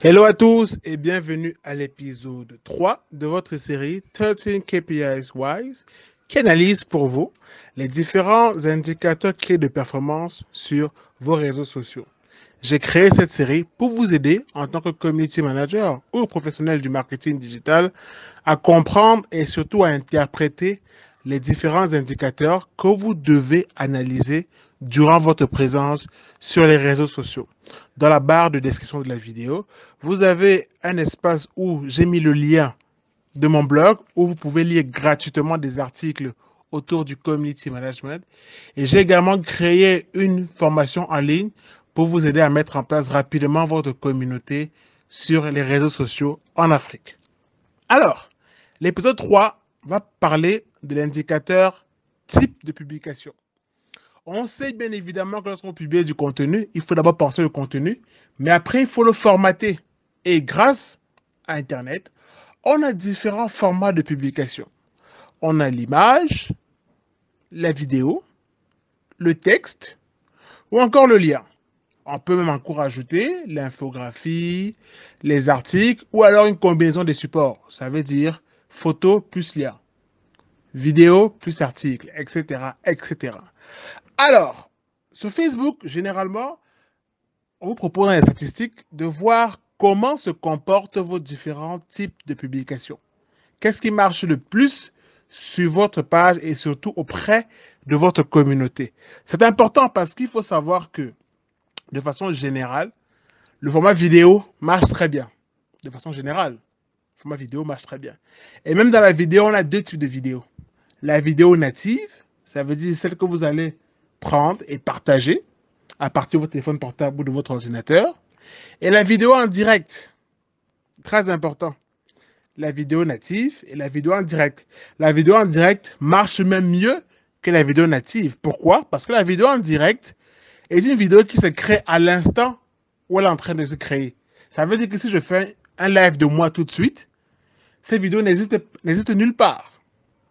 Hello à tous et bienvenue à l'épisode 3 de votre série 13 KPIs Wise qui analyse pour vous les différents indicateurs clés de performance sur vos réseaux sociaux. J'ai créé cette série pour vous aider en tant que community manager ou professionnel du marketing digital à comprendre et surtout à interpréter les différents indicateurs que vous devez analyser durant votre présence sur les réseaux sociaux. Dans la barre de description de la vidéo, vous avez un espace où j'ai mis le lien de mon blog où vous pouvez lire gratuitement des articles autour du community management. Et j'ai également créé une formation en ligne pour vous aider à mettre en place rapidement votre communauté sur les réseaux sociaux en Afrique. Alors, l'épisode 3 va parler de l'indicateur type de publication. On sait bien évidemment que lorsqu'on publie du contenu, il faut d'abord penser au contenu, mais après, il faut le formater. Et grâce à Internet, on a différents formats de publication. On a l'image, la vidéo, le texte ou encore le lien. On peut même encore ajouter l'infographie, les articles ou alors une combinaison des supports. Ça veut dire photo plus lien, vidéo plus article, etc. etc. Alors, sur Facebook, généralement, on vous propose dans les statistiques de voir comment se comportent vos différents types de publications. Qu'est-ce qui marche le plus sur votre page et surtout auprès de votre communauté. C'est important parce qu'il faut savoir que, de façon générale, le format vidéo marche très bien. De façon générale, le format vidéo marche très bien. Et même dans la vidéo, on a deux types de vidéos. La vidéo native, ça veut dire celle que vous allez prendre et partager à partir de votre téléphone portable ou de votre ordinateur. Et la vidéo en direct, très important. La vidéo native et la vidéo en direct. La vidéo en direct marche même mieux que la vidéo native. Pourquoi Parce que la vidéo en direct est une vidéo qui se crée à l'instant où elle est en train de se créer. Ça veut dire que si je fais un live de moi tout de suite, ces vidéos n'existent nulle part.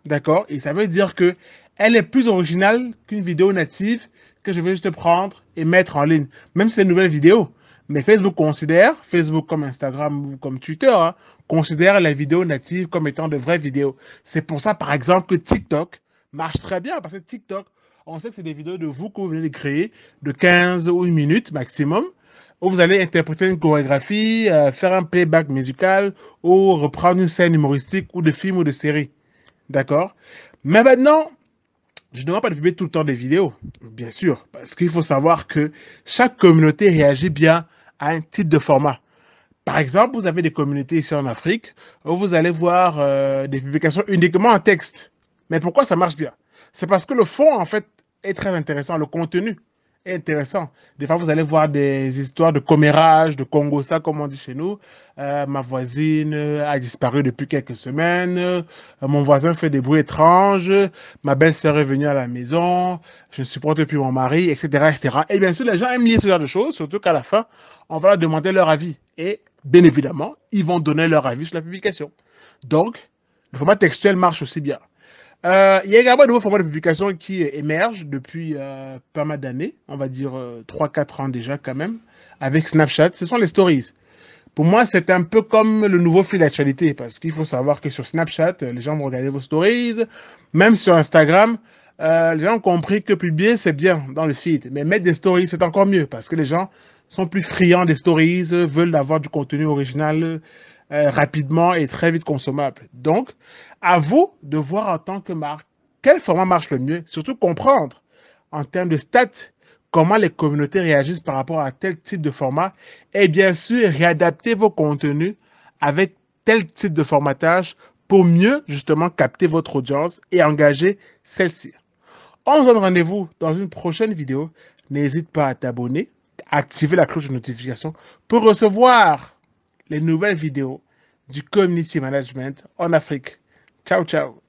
D'accord Et ça veut dire que elle est plus originale qu'une vidéo native que je vais juste prendre et mettre en ligne, même si c'est une nouvelle vidéo. Mais Facebook considère, Facebook comme Instagram ou comme Twitter, hein, considère la vidéo native comme étant de vraies vidéos. C'est pour ça, par exemple, que TikTok marche très bien, parce que TikTok, on sait que c'est des vidéos de vous que vous venez de créer, de 15 ou 1 minute maximum, où vous allez interpréter une chorégraphie, euh, faire un playback musical, ou reprendre une scène humoristique, ou de film, ou de série. D'accord Mais maintenant, je ne demande pas de publier tout le temps des vidéos, bien sûr, parce qu'il faut savoir que chaque communauté réagit bien à un type de format. Par exemple, vous avez des communautés ici en Afrique où vous allez voir euh, des publications uniquement en texte. Mais pourquoi ça marche bien C'est parce que le fond, en fait, est très intéressant, le contenu intéressant. Des fois, vous allez voir des histoires de commérages, de Congo, ça, comme on dit chez nous. Euh, ma voisine euh, a disparu depuis quelques semaines. Euh, mon voisin fait des bruits étranges. Ma belle-sœur est venue à la maison. Je ne supporte plus mon mari, etc., etc. Et eh bien sûr, les gens aiment lire ce genre de choses, surtout qu'à la fin, on va leur demander leur avis. Et bien évidemment, ils vont donner leur avis sur la publication. Donc, le format textuel marche aussi bien. Euh, il y a également de nouveaux formats de publication qui émerge depuis euh, pas mal d'années, on va dire 3-4 euh, ans déjà quand même, avec Snapchat, ce sont les stories. Pour moi, c'est un peu comme le nouveau fil d'actualité, parce qu'il faut savoir que sur Snapchat, les gens vont regarder vos stories, même sur Instagram, les gens ont compris que publier, c'est bien dans le feed, mais mettre des stories, c'est encore mieux, parce que les gens sont plus friands des stories, veulent avoir du contenu original, euh, rapidement et très vite consommable. Donc, à vous de voir en tant que marque quel format marche le mieux, surtout comprendre en termes de stats comment les communautés réagissent par rapport à tel type de format et bien sûr réadapter vos contenus avec tel type de formatage pour mieux justement capter votre audience et engager celle-ci. On se donne rendez-vous dans une prochaine vidéo. N'hésite pas à t'abonner, activer la cloche de notification pour recevoir les nouvelles vidéos du Community Management en Afrique. Ciao, ciao